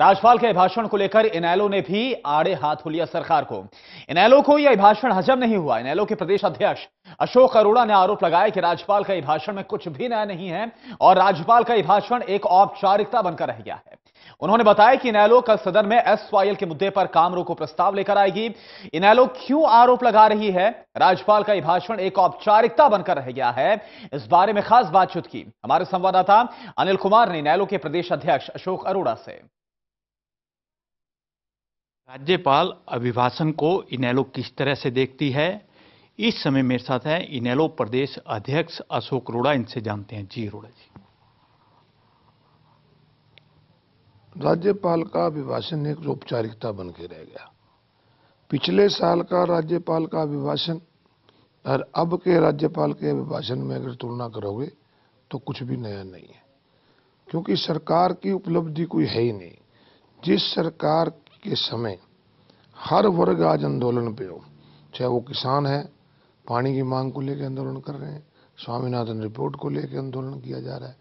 राजपाल के अभिभाषण को लेकर इनैलो ने भी आड़े हाथ लिया सरकार को इनैलो को यह अभिभाषण हजम नहीं हुआ इनैलो के प्रदेश अध्यक्ष अशोक अरोड़ा ने आरोप लगाया कि राज्यपाल का अभिभाषण में कुछ भी नया नहीं है और राज्यपाल का अभिभाषण एक औपचारिकता बनकर रह गया है उन्होंने बताया कि इनैलो कल सदन में एस के मुद्दे पर काम रोको प्रस्ताव लेकर आएगी इनैलो क्यों आरोप लगा रही है राज्यपाल का अभिभाषण एक औपचारिकता बनकर रह गया है इस बारे में खास बातचीत की हमारे संवाददाता अनिल कुमार ने इनैलो के प्रदेश अध्यक्ष अशोक अरोड़ा से राज्यपाल अभिभाषण को इनेलो किस तरह से देखती है इस समय मेरे साथ हैं इनेलो प्रदेश अध्यक्ष अशोक रोड़ा इनसे जानते हैं जी रोड़ा जी राज्यपाल का अभिभाषण एक औपचारिकता बन के रह गया पिछले साल का राज्यपाल का अभिभाषण और अब के राज्यपाल के अभिभाषण में अगर तुलना करोगे तो कुछ भी नया नहीं है क्योंकि सरकार की उपलब्धि कोई है ही नहीं जिस सरकार के समय हर वर्ग आज आंदोलन पे हो चाहे वो किसान है पानी की मांग को लेकर आंदोलन कर रहे हैं स्वामीनाथन रिपोर्ट को लेकर आंदोलन किया जा रहा है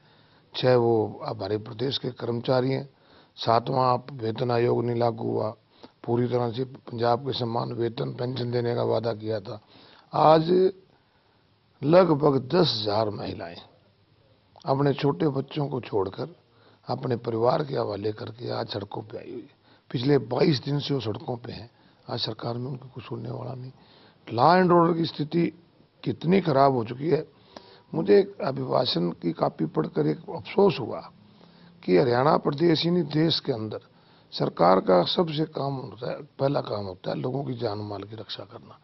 चाहे वो हमारे प्रदेश के कर्मचारी हैं सातवां वेतन आयोग नहीं लागू हुआ पूरी तरह से पंजाब के सम्मान वेतन पेंशन देने का वादा किया था आज लगभग दस हजार महिलाएं अपने छोटे बच्चों को छोड़कर अपने परिवार के हवाले करके आज सड़कों पर आई हुई पिछले 22 दिन से वो सड़कों पे हैं आज सरकार में उनको कुछ सुनने वाला नहीं लॉ एंड ऑर्डर की स्थिति कितनी खराब हो चुकी है मुझे एक अभिभाषण की कापी पढ़कर एक अफसोस हुआ कि हरियाणा प्रदेश ही नहीं देश के अंदर सरकार का सबसे काम होता है पहला काम होता है लोगों की जान माल की रक्षा करना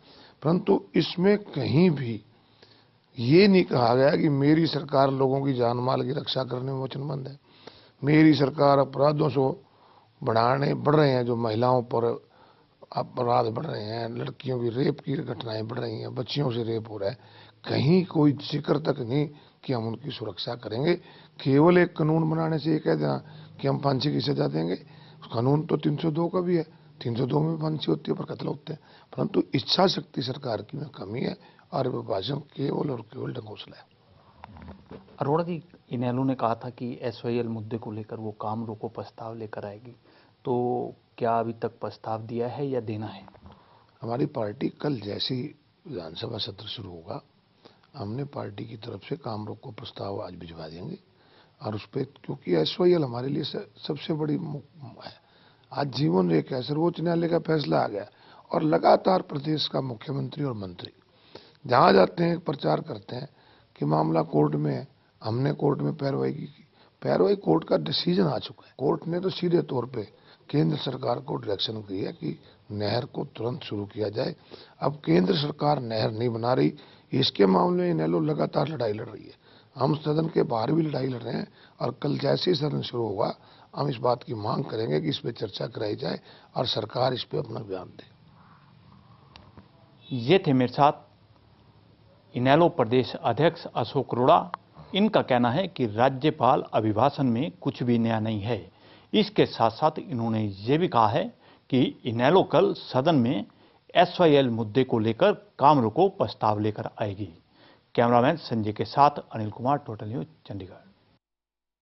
परंतु इसमें कहीं भी ये नहीं कहा गया कि मेरी सरकार लोगों की जान माल की रक्षा करने में वचनबंद है मेरी सरकार अपराधों से बढ़ाने बढ़ रहे हैं जो महिलाओं पर अपराध बढ़ रहे हैं लड़कियों की रेप की घटनाएं बढ़ रही हैं बच्चियों से रेप हो रहा है कहीं कोई जिक्र तक नहीं कि हम उनकी सुरक्षा करेंगे केवल एक कानून बनाने से ये कह देना कि हम फांसी की सजा देंगे कानून तो 302 का भी है 302 में फांसी होती है पर कत्ल होते हैं परंतु इच्छा शक्ति सरकार की में कमी है और विभाजन केवल और केवल डंगोसला है अरोड़ा जी इनैलो ने कहा था कि एस मुद्दे को लेकर वो काम रोको प्रस्ताव लेकर आएगी तो क्या अभी तक प्रस्ताव दिया है या देना है हमारी पार्टी कल जैसी विधानसभा सत्र शुरू होगा हमने पार्टी की तरफ से रोक को प्रस्ताव आज भिजवा देंगे और उस पर क्योंकि एस हमारे लिए सबसे बड़ी है आज जीवन रेखा सर्वोच्च न्यायालय का फैसला आ गया और लगातार प्रदेश का मुख्यमंत्री और मंत्री जहाँ जाते हैं प्रचार करते हैं कि मामला कोर्ट में है हमने कोर्ट में पैरवाई की पैरवाई कोर्ट का डिसीजन आ चुका है कोर्ट ने तो सीधे तौर पर केंद्र सरकार को डायरेक्शन दी है कि नहर को तुरंत शुरू किया जाए अब केंद्र सरकार नहर नहीं बना रही इसके मामले में इनेलो लगातार लड़ाई लड़ रही है हम सदन के बाहर भी लड़ाई लड़ रहे हैं और कल जैसे ही सदन शुरू होगा हम इस बात की मांग करेंगे कि इस पर चर्चा कराई जाए और सरकार इस पर अपना बयान दे ये थे मेरे साथ इनेलो प्रदेश अध्यक्ष अशोक अरोड़ा इनका कहना है कि राज्यपाल अभिभाषण में कुछ भी नया नहीं है इसके साथ साथ इन्होंने ये भी कहा है कि इनैलो कल सदन में एस मुद्दे को लेकर काम रुको प्रस्ताव लेकर आएगी कैमरामैन संजय के साथ अनिल कुमार टोटल न्यूज चंडीगढ़